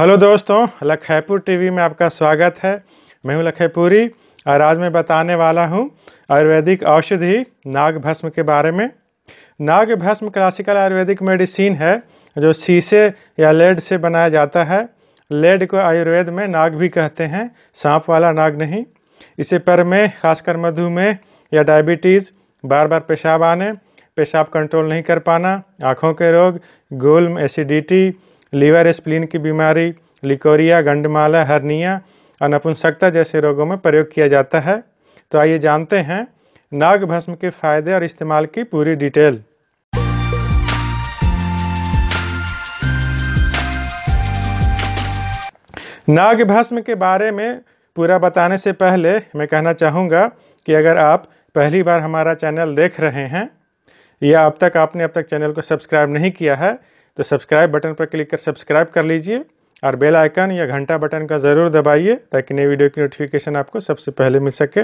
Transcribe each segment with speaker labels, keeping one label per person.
Speaker 1: hello दोस्तों Lakhipur TV में आपका स्वागत है मैं हूं लखीपुरी और आज मैं बताने वाला हूं आयुर्वेदिक औषधि नाग भस्म के बारे में नाग भस्म क्लासिकल आयुर्वेदिक मेडिसिन है जो शीशे या लेड से बनाया जाता है लेड को आयुर्वेद में नाग भी कहते हैं सांप वाला नाग नहीं इसे पर में खासकर मधुमेह या डायबिटीज़ बार बार पेशाब आने पेशाब कंट्रोल नहीं कर पाना आँखों के रोग गोल्म एसिडिटी लीवर स्प्लिन की बीमारी लिकोरिया गंडमाला हर्निया और नपुंसकता जैसे रोगों में प्रयोग किया जाता है तो आइए जानते हैं नाग भस्म के फायदे और इस्तेमाल की पूरी डिटेल नाग भस्म के बारे में पूरा बताने से पहले मैं कहना चाहूँगा कि अगर आप पहली बार हमारा चैनल देख रहे हैं या अब तक आपने अब तक चैनल को सब्सक्राइब नहीं किया है तो सब्सक्राइब बटन पर क्लिक कर सब्सक्राइब कर लीजिए और बेल आइकन या घंटा बटन का ज़रूर दबाइए ताकि नई वीडियो की नोटिफिकेशन आपको सबसे पहले मिल सके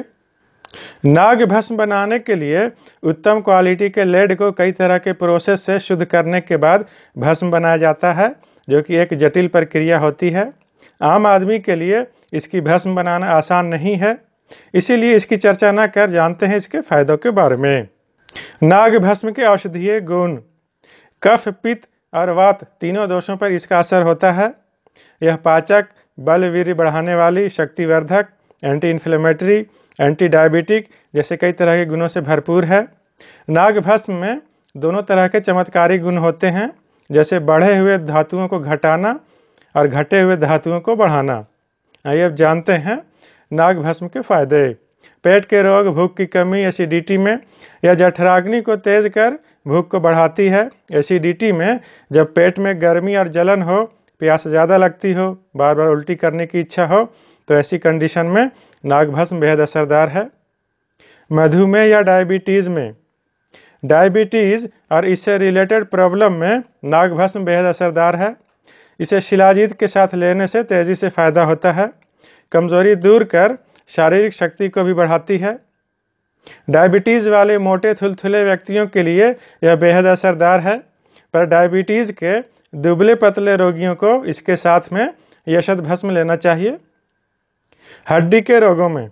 Speaker 1: नाग भस्म बनाने के लिए उत्तम क्वालिटी के लेड को कई तरह के प्रोसेस से शुद्ध करने के बाद भस्म बनाया जाता है जो कि एक जटिल प्रक्रिया होती है आम आदमी के लिए इसकी भस्म बनाना आसान नहीं है इसीलिए इसकी चर्चा न कर जानते हैं इसके फायदों के बारे में नाग भस्म के औषधीय गुण कफ पित्त और वात तीनों दोषों पर इसका असर होता है यह पाचक बल वीर बढ़ाने वाली शक्तिवर्धक एंटी इन्फ्लेमेटरी एंटी डायबिटिक जैसे कई तरह के गुणों से भरपूर है नागभस्म में दोनों तरह के चमत्कारी गुण होते हैं जैसे बढ़े हुए धातुओं को घटाना और घटे हुए धातुओं को बढ़ाना आइए अब जानते हैं नागभस्म के फायदे पेट के रोग भूख की कमी एसिडिटी में या जठराग्नि को तेज कर भूख को बढ़ाती है एसिडिटी में जब पेट में गर्मी और जलन हो प्यास ज़्यादा लगती हो बार बार उल्टी करने की इच्छा हो तो ऐसी कंडीशन में नागभस्म बेहद असरदार है मधुमेह या डायबिटीज़ में डायबिटीज़ और इससे रिलेटेड प्रॉब्लम में नागभस्म बेहद असरदार है इसे शिलाजीत के साथ लेने से तेज़ी से फ़ायदा होता है कमज़ोरी दूर कर शारीरिक शक्ति को भी बढ़ाती है डायबिटीज़ वाले मोटे थुलथुले व्यक्तियों के लिए यह बेहद असरदार है पर डायबिटीज़ के दुबले पतले रोगियों को इसके साथ में यशद भस्म लेना चाहिए हड्डी के रोगों में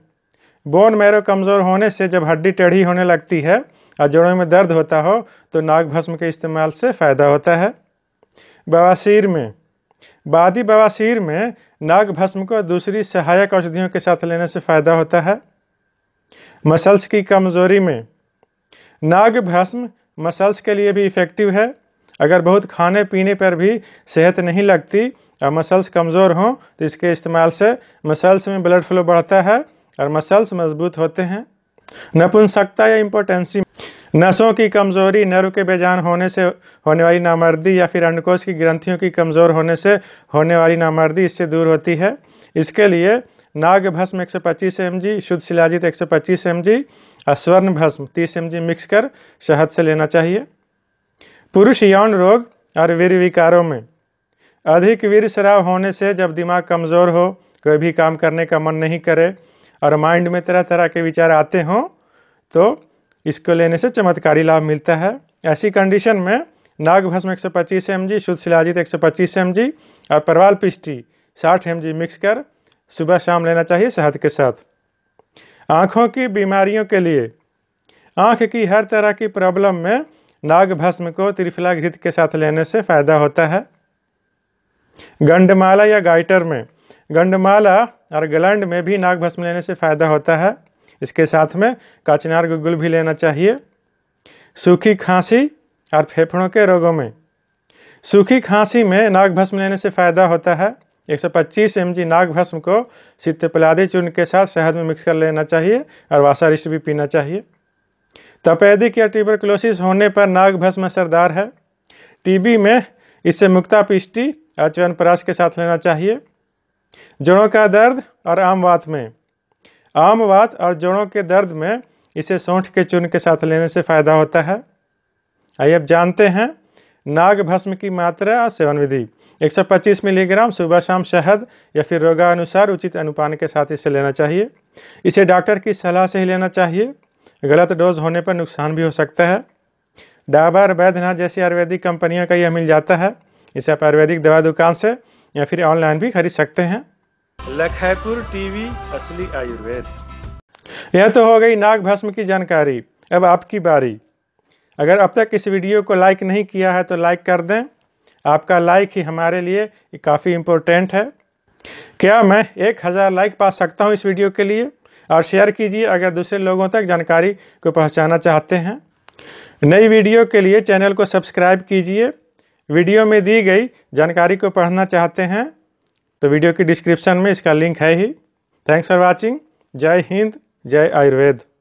Speaker 1: बोन मैरो कमज़ोर होने से जब हड्डी टेढ़ी होने लगती है और जोड़ों में दर्द होता हो तो नाग भस्म के इस्तेमाल से फ़ायदा होता है बवासीर में बादी बवासीर में नाग भस्म को दूसरी सहायक औषधियों के साथ लेने से फ़ायदा होता है मसल्स की कमज़ोरी में नाग भस्म मसल्स के लिए भी इफ़ेक्टिव है अगर बहुत खाने पीने पर भी सेहत नहीं लगती और मसल्स कमज़ोर हों तो इसके इस्तेमाल से मसल्स में ब्लड फ्लो बढ़ता है और मसल्स मजबूत होते हैं नपुंसकता या इम्पोटेंसी नसों की कमज़ोरी नर्व के बेजान होने से होने वाली नामर्दी या फिर अंडकोश की ग्रंथियों की कमज़ोर होने से होने वाली नामर्दी इससे दूर होती है इसके लिए नाग भस्म एक सौ पच्चीस एम जी शुद्ध शिलाजित एक सौ पच्चीस एम जी और स्वर्ण भस्म तीस एम जी मिक्स कर शहद से लेना चाहिए पुरुष यौन रोग और वीर विकारों में अधिक वीर शराब होने से जब दिमाग कमज़ोर हो कोई भी काम करने का मन नहीं करे और माइंड में तरह तरह के विचार आते हों तो इसको लेने से चमत्कारी लाभ मिलता है ऐसी कंडीशन में नाग भस्म एक सौ पच्चीस एम जी शुद्ध शिलाजित एक सौ पच्चीस एम जी और परवाल पिष्टी साठ एम जी मिक्स कर सुबह शाम लेना चाहिए शहद के साथ आँखों की बीमारियों के लिए आँख की हर तरह की प्रॉब्लम में नाग भस्म को त्रिफला घृत के साथ लेने से फ़ायदा होता है गंडमाला या गाइटर में गंडमाला और ग्लैंड में भी नाग भस्म लेने से फ़ायदा होता है इसके साथ में काचनार गुगुल भी लेना चाहिए सूखी खांसी और फेफड़ों के रोगों में सूखी खांसी में नाग भस्म लेने से फ़ायदा होता है एक सौ पच्चीस एम जी नाग भस्म को सितपलादी चूर्ण के साथ शहद में मिक्स कर लेना चाहिए और वासा रिश्त भी पीना चाहिए तपेदिक या ट्यूबरकुलोसिस होने पर नाग भस्म असरदार है टीबी में इससे मुक्ता पिष्टी और च्यवनप्राश के साथ लेना चाहिए जोड़ों का दर्द और आमवात में आमवात और जोड़ों के दर्द में इसे सौंठ के चूर्ण के साथ लेने से फायदा होता है आइए अब जानते हैं नाग भस्म की मात्रा और सेवन विधि 125 मिलीग्राम सुबह शाम शहद या फिर रोगानुसार उचित अनुपान के साथ इसे लेना चाहिए इसे डॉक्टर की सलाह से ही लेना चाहिए गलत डोज होने पर नुकसान भी हो सकता है डाबर वैद्यनाथ जैसी आयुर्वेदिक कंपनियों का यह मिल जाता है इसे आप आयुर्वेदिक दवा दुकान से या फिर ऑनलाइन भी खरीद सकते हैं लखैपुर टीवी असली आयुर्वेद यह तो हो गई नाग भस्म की जानकारी अब आपकी बारी अगर अब तक इस वीडियो को लाइक नहीं किया है तो लाइक कर दें आपका लाइक ही हमारे लिए काफ़ी इम्पोर्टेंट है क्या मैं एक हज़ार लाइक पा सकता हूँ इस वीडियो के लिए और शेयर कीजिए अगर दूसरे लोगों तक जानकारी को पहुँचाना चाहते हैं नई वीडियो के लिए चैनल को सब्सक्राइब कीजिए वीडियो में दी गई जानकारी को पढ़ना चाहते हैं तो वीडियो की डिस्क्रिप्शन में इसका लिंक है ही थैंक्स फॉर वॉचिंग जय हिंद जय आयुर्वेद